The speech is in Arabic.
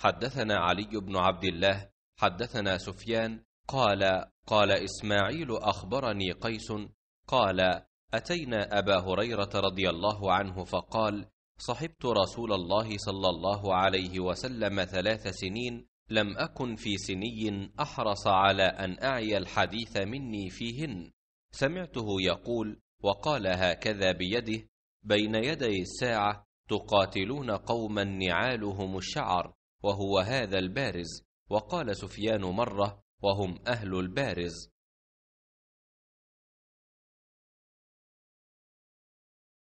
حدثنا علي بن عبد الله حدثنا سفيان قال قال اسماعيل اخبرني قيس قال اتينا ابا هريره رضي الله عنه فقال صحبت رسول الله صلى الله عليه وسلم ثلاث سنين لم اكن في سني احرص على ان اعي الحديث مني فيهن سمعته يقول وقال هكذا بيده بين يدي الساعه تقاتلون قوما نعالهم الشعر وهو هذا البارز وقال سفيان مرة وهم أهل البارز